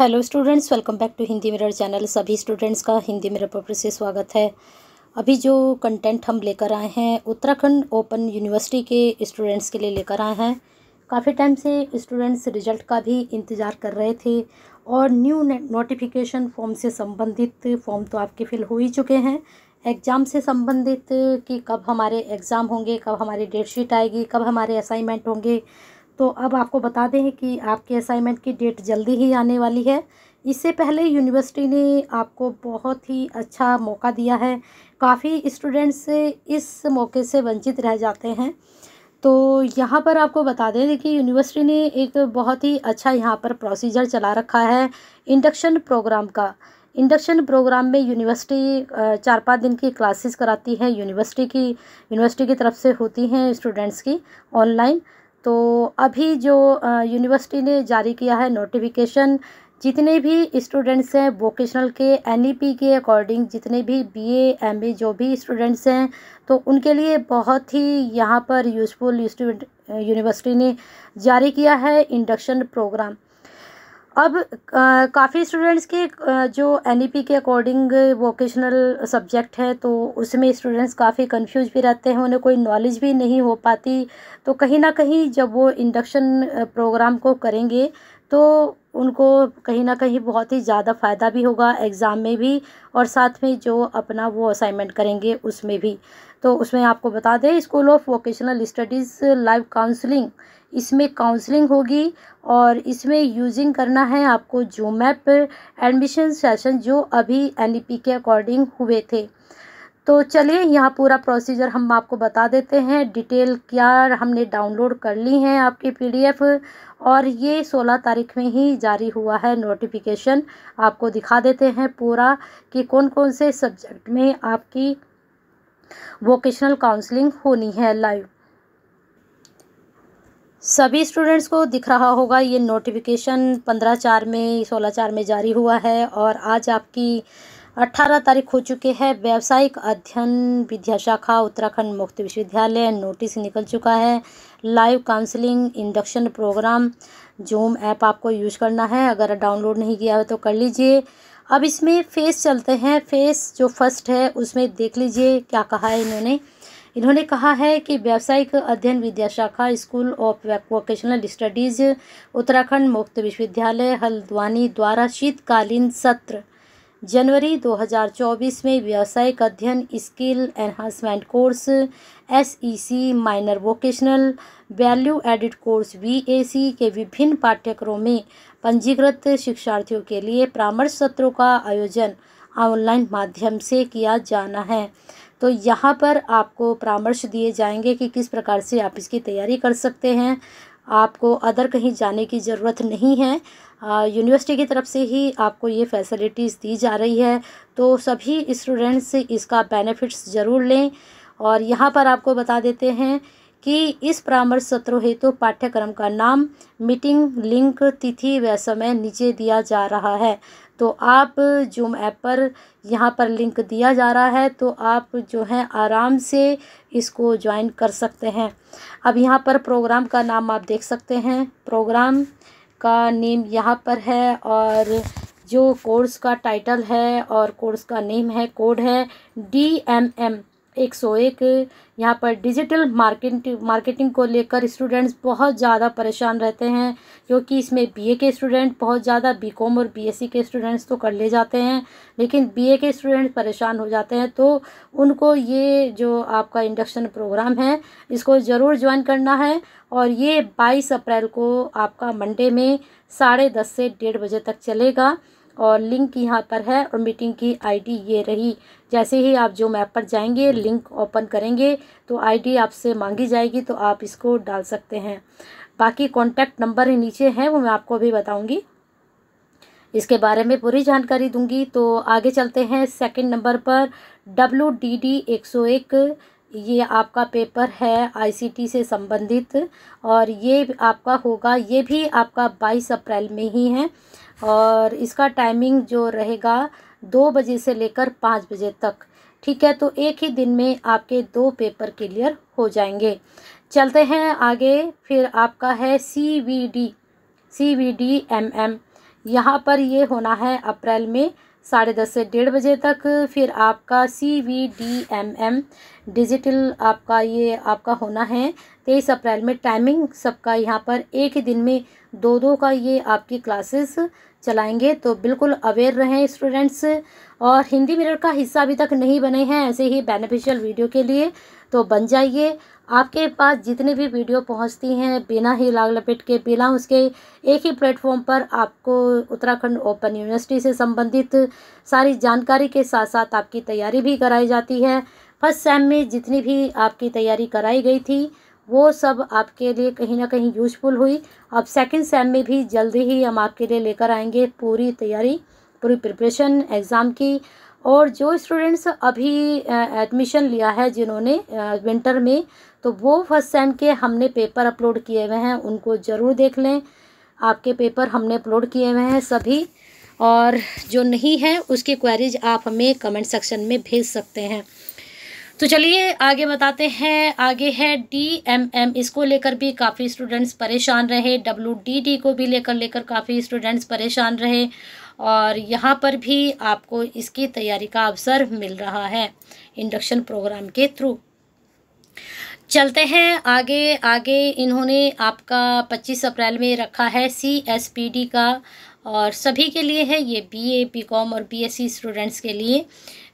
hello students welcome back to Hindi mirror channel सभी students का Hindi mirror पर से स्वागत है अभी जो कंटेंट हम लेकर आए हैं उत्तराखंड ओपन यूनिवर्सिटी के स्टूडेंट्स के लिए लेकर आए हैं काफ़ी टाइम से स्टूडेंट्स रिजल्ट का भी इंतज़ार कर रहे थे और न्यू नोटिफिकेशन फॉर्म से संबंधित फॉर्म तो आपके फिल हो ही चुके हैं एग्ज़ाम से संबंधित कि कब हमारे एग्ज़ाम होंगे कब हमारी डेट शीट आएगी कब हमारे असाइनमेंट होंगे तो अब आपको बता दें कि आपके असाइनमेंट की डेट जल्दी ही आने वाली है इससे पहले यूनिवर्सिटी ने आपको बहुत ही अच्छा मौका दिया है काफ़ी स्टूडेंट्स इस मौके से वंचित रह जाते हैं तो यहाँ पर आपको बता दें कि यूनिवर्सिटी ने एक बहुत ही अच्छा यहाँ पर प्रोसीजर चला रखा है इंडक्शन प्रोग्राम का इंडक्शन प्रोग्राम में यूनिवर्सिटी चार पाँच दिन की क्लासेस कराती है यूनिवर्सिटी की यूनिवर्सिटी की तरफ से होती हैं स्टूडेंट्स की ऑनलाइन तो अभी जो यूनिवर्सिटी ने जारी किया है नोटिफिकेशन जितने भी स्टूडेंट्स हैं वोकेशनल के एन e के अकॉर्डिंग जितने भी बीए एमए जो भी स्टूडेंट्स हैं तो उनके लिए बहुत ही यहाँ पर यूज़फुल यूनिवर्सिटी ने जारी किया है इंडक्शन प्रोग्राम अब काफ़ी स्टूडेंट्स के जो एन e के अकॉर्डिंग वोकेशनल सब्जेक्ट है तो उसमें स्टूडेंट्स काफ़ी कंफ्यूज भी रहते हैं उन्हें कोई नॉलेज भी नहीं हो पाती तो कहीं ना कहीं जब वो इंडक्शन प्रोग्राम को करेंगे तो उनको कहीं ना कहीं बहुत ही ज़्यादा फ़ायदा भी होगा एग्ज़ाम में भी और साथ में जो अपना वो असाइनमेंट करेंगे उसमें भी तो उसमें आपको बता दें school of vocational studies live counselling इसमें काउंसलिंग होगी और इसमें यूजिंग करना है आपको जूमैप एडमिशन सेशन जो अभी एन e के अकॉर्डिंग हुए थे तो चलिए यहाँ पूरा प्रोसीजर हम आपको बता देते हैं डिटेल क्या हमने डाउनलोड कर ली है आपकी पीडीएफ और ये 16 तारीख में ही जारी हुआ है नोटिफिकेशन आपको दिखा देते हैं पूरा कि कौन कौन से सब्जेक्ट में आपकी वोकेशनल काउंसलिंग होनी है लाइव सभी स्टूडेंट्स को दिख रहा होगा ये नोटिफिकेशन पंद्रह चार में सोलह चार में जारी हुआ है और आज आपकी अट्ठारह तारीख हो चुके हैं व्यावसायिक अध्ययन विद्या शाखा उत्तराखंड मुक्त विश्वविद्यालय नोटिस निकल चुका है live counselling induction program zoom app आपको यूज करना है अगर डाउनलोड नहीं किया हो तो कर लीजिए अब इसमें फेस चलते हैं फेस जो फर्स्ट है उसमें देख लीजिए क्या कहा है इन्होंने इन्होंने कहा है कि व्यावसायिक अध्ययन विद्या शाखा school of vocational studies Uttarakhand मुक्त विश्वविद्यालय हल्द्वानी द्वारा शीतकालीन सत्र जनवरी 2024 में व्यावसायिक अध्ययन skill enhancement course SEC minor vocational value added course VAC के विभिन्न पाठ्यक्रमों में पंजीकृत शिक्षार्थियों के लिए परामर्श सत्रों का आयोजन ऑनलाइन माध्यम से किया जाना है तो यहाँ पर आपको परामर्श दिए जाएंगे कि किस प्रकार से आप इसकी तैयारी कर सकते हैं आपको अदर कहीं जाने की ज़रूरत नहीं है यूनिवर्सिटी की तरफ से ही आपको ये फैसिलिटीज़ दी जा रही है तो सभी स्टूडेंट्स इसका बेनिफिट्स ज़रूर लें और यहाँ पर आपको बता देते हैं कि इस परामर्श सत्र हेतु तो पाठ्यक्रम का नाम मीटिंग लिंक तिथि व समय नीचे दिया जा रहा है तो आप जूम ऐप पर यहाँ पर लिंक दिया जा रहा है तो आप जो है आराम से इसको ज्वाइन कर सकते हैं अब यहाँ पर प्रोग्राम का नाम आप देख सकते हैं प्रोग्राम का नेम यहाँ पर है और जो कोर्स का टाइटल है और कोर्स का नेम है कोड है डी एम एम एक सौ एक यहाँ पर डिजिटल मार्केट मार्केटिंग को लेकर स्टूडेंट्स बहुत ज़्यादा परेशान रहते हैं क्योंकि इसमें बीए के स्टूडेंट बहुत ज़्यादा बीकॉम और बीएससी के स्टूडेंट्स तो कर ले जाते हैं लेकिन बीए के स्टूडेंट परेशान हो जाते हैं तो उनको ये जो आपका इंडक्शन प्रोग्राम है इसको ज़रूर ज्वाइन करना है और ये बाईस अप्रैल को आपका मंडे में साढ़े दस से डेढ़ बजे तक चलेगा और लिंक यहाँ पर है और मीटिंग की आईडी ये रही जैसे ही आप जो मैप पर जाएंगे लिंक ओपन करेंगे तो आईडी आपसे मांगी जाएगी तो आप इसको डाल सकते हैं बाकी कॉन्टैक्ट नंबर नीचे हैं वो मैं आपको अभी बताऊँगी इसके बारे में पूरी जानकारी दूंगी तो आगे चलते हैं सेकंड नंबर पर डब्ल्यू डी डी एक सौ एक ये आपका पेपर है आईसीटी से संबंधित और ये आपका होगा ये भी आपका बाईस अप्रैल में ही है और इसका टाइमिंग जो रहेगा दो बजे से लेकर पाँच बजे तक ठीक है तो एक ही दिन में आपके दो पेपर क्लियर हो जाएंगे चलते हैं आगे फिर आपका है C V D C V D M M यहाँ पर ये होना है अप्रैल में साढ़े दस से डेढ़ बजे तक फिर आपका C V D M M digital आपका ये आपका होना है तेईस अप्रैल में टाइमिंग सबका यहाँ पर एक ही दिन में दो दो का ये आपकी क्लासेस चलाएंगे तो बिल्कुल अवेयर रहें स्टूडेंट्स और हिंदी मिरर का हिस्सा अभी तक नहीं बने हैं ऐसे ही बेनिफिशियल वीडियो के लिए तो बन जाइए आपके पास जितनी भी वीडियो पहुंचती हैं बिना ही लाग लपेट के बिना उसके एक ही प्लेटफॉर्म पर आपको उत्तराखंड ओपन यूनिवर्सिटी से संबंधित सारी जानकारी के साथ साथ आपकी तैयारी भी कराई जाती है फर्स्ट सेम में जितनी भी आपकी तैयारी कराई गई थी वो सब आपके लिए कहीं ना कहीं यूजफुल हुई अब सेकंड सेम में भी जल्दी ही हम आपके लिए लेकर आएंगे पूरी तैयारी पूरी प्रिपरेशन एग्ज़ाम की और जो स्टूडेंट्स अभी एडमिशन लिया है जिन्होंने विंटर में तो वो फर्स्ट सेम के हमने पेपर अपलोड किए हुए हैं उनको ज़रूर देख लें आपके पेपर हमने अपलोड किए हुए हैं सभी और जो नहीं है उसकी क्वेरीज आप हमें कमेंट सेक्शन में भेज सकते हैं तो चलिए आगे बताते हैं आगे है डी एम एम इसको लेकर भी काफ़ी स्टूडेंट्स परेशान रहे डब्ल्यू डी डी को भी लेकर लेकर काफ़ी स्टूडेंट्स परेशान रहे और यहाँ पर भी आपको इसकी तैयारी का अवसर मिल रहा है इंडक्शन प्रोग्राम के थ्रू चलते हैं आगे आगे इन्होंने आपका 25 अप्रैल में रखा है सी एस पी डी का और सभी के लिए है ये बी ए बी कॉम और बी एस सी स्टूडेंट्स के लिए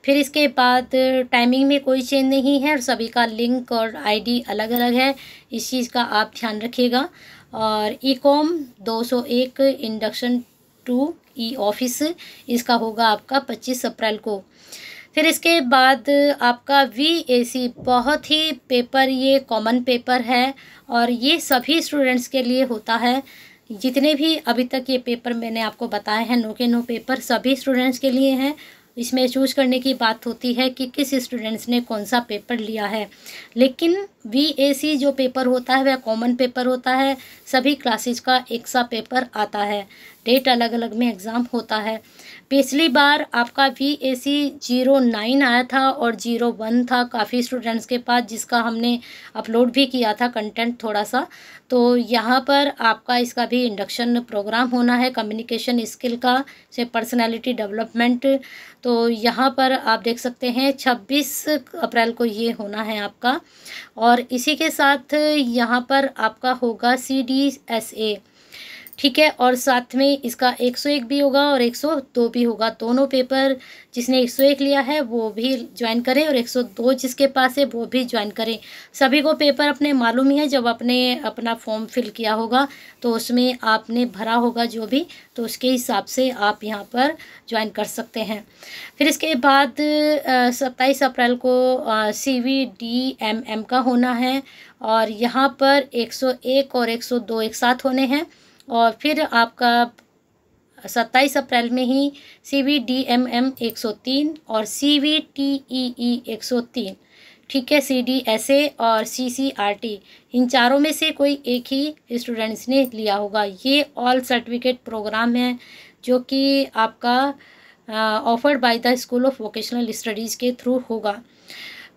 फिर इसके बाद टाइमिंग में कोई चेंज नहीं है और सभी का लिंक और आईडी अलग अलग है इस चीज़ का आप ध्यान रखिएगा और ई e कॉम दो सौ एक इंडक्शन टू ई ऑफिस इसका होगा आपका पच्चीस अप्रैल को फिर इसके बाद आपका वी ए सी बहुत ही पेपर ये कॉमन पेपर है और ये सभी स्टूडेंट्स के लिए होता है जितने भी अभी तक ये पेपर मैंने आपको बताए हैं नो के नो पेपर सभी स्टूडेंट्स के लिए हैं इसमें चूज करने की बात होती है कि किस स्टूडेंट्स ने कौन सा पेपर लिया है लेकिन वी ए सी जो पेपर होता है वह कॉमन पेपर होता है सभी क्लासेज का एक सा पेपर आता है डेट अलग अलग में एग्ज़ाम होता है पिछली बार आपका V A C zero nine आया था और जीरो वन था काफ़ी स्टूडेंट्स के पास जिसका हमने अपलोड भी किया था कंटेंट थोड़ा सा तो यहाँ पर आपका इसका भी इंडक्शन प्रोग्राम होना है कम्युनिकेशन स्किल का से पर्सनालिटी डेवलपमेंट तो यहाँ पर आप देख सकते हैं छब्बीस अप्रैल को ये होना है आपका और इसी के साथ यहाँ पर आपका होगा सी डी एस ए ठीक है और साथ में इसका 101 भी होगा और 102 भी होगा दोनों पेपर जिसने 101 लिया है वो भी ज्वाइन करें और 102 जिसके पास है वो भी ज्वाइन करें सभी को पेपर अपने मालूम ही है जब आपने अपना फॉर्म फिल किया होगा तो उसमें आपने भरा होगा जो भी तो उसके हिसाब से आप यहाँ पर ज्वाइन कर सकते हैं फिर इसके बाद सत्ताईस अप्रैल को C V D M M का होना है और यहाँ पर 101 और 102 एक साथ होने हैं और फिर आपका सत्ताईस अप्रैल में ही C V D M M एक सौ तीन और सी वी टी ई ई एक सौ तीन ठीक है सी डी एस ए और सी सी आर टी इन चारों में से कोई एक ही स्टूडेंट्स ने लिया होगा ये ऑल सर्टिफिकेट प्रोग्राम है जो कि आपका offered by the school of vocational studies के थ्रू होगा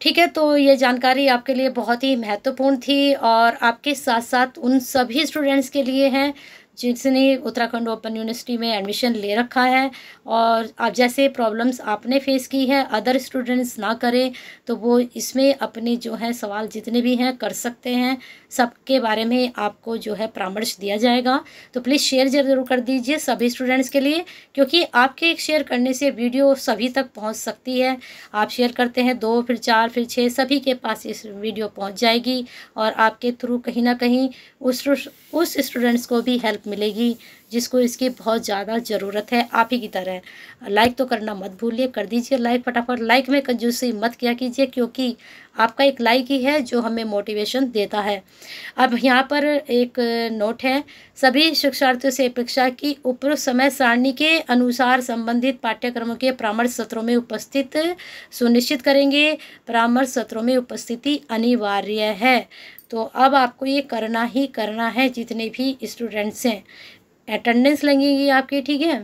ठीक है तो ये जानकारी आपके लिए बहुत ही महत्वपूर्ण थी और आपके साथ साथ उन सभी स्टूडेंट्स के लिए हैं जिसने उत्तराखंड ओपन यूनिवर्सिटी में एडमिशन ले रखा है और आप जैसे प्रॉब्लम्स आपने फेस की है अदर स्टूडेंट्स ना करें तो वो इसमें अपने जो है सवाल जितने भी हैं कर सकते हैं सबके बारे में आपको जो है परामर्श दिया जाएगा तो प्लीज़ शेयर जरूर कर दीजिए सभी स्टूडेंट्स के लिए क्योंकि आपके एक शेयर करने से वीडियो सभी तक पहुँच सकती है आप शेयर करते हैं दो फिर चार फिर छः सभी के पास इस वीडियो पहुँच जाएगी और आपके थ्रू कहीं ना कहीं उस उस स्टूडेंट्स को भी हेल्प मिलेगी जिसको इसकी बहुत ज़्यादा ज़रूरत है आप ही की तरह लाइक तो करना मत भूलिए कर दीजिए लाइक फटाफट लाइक में कंजूसी मत किया कीजिए क्योंकि आपका एक लाइक ही है जो हमें मोटिवेशन देता है अब यहाँ पर एक नोट है सभी शिक्षार्थियों से अपेक्षा की उपयुक्त समय सारणी के अनुसार संबंधित पाठ्यक्रमों के परामर्श सत्रों में उपस्थित सुनिश्चित करेंगे परामर्श सत्रों में उपस्थिति अनिवार्य है तो अब आपको ये करना ही करना है जितने भी स्टूडेंट्स हैं अटेंडेंस लगेंगी आपकी ठीक है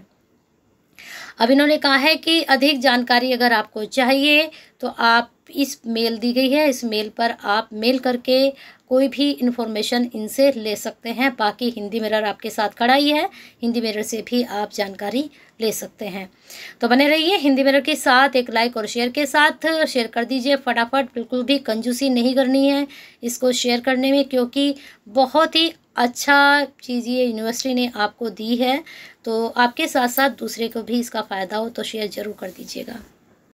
अब इन्होंने कहा है कि अधिक जानकारी अगर आपको चाहिए तो आप इस मेल दी गई है इस मेल पर आप मेल करके कोई भी इन्फॉर्मेशन इनसे ले सकते हैं बाकी हिंदी मिरर आपके साथ खड़ा ही है हिंदी मिरर से भी आप जानकारी ले सकते हैं तो बने रहिए हिंदी मिरर के साथ एक लाइक और शेयर के साथ शेयर कर दीजिए फटाफट बिल्कुल भी कंजूसी नहीं करनी है इसको शेयर करने में क्योंकि बहुत ही अच्छा चीज़ ये यूनिवर्सिटी ने आपको दी है तो आपके साथ साथ दूसरे को भी इसका फ़ायदा हो तो शेयर ज़रूर कर दीजिएगा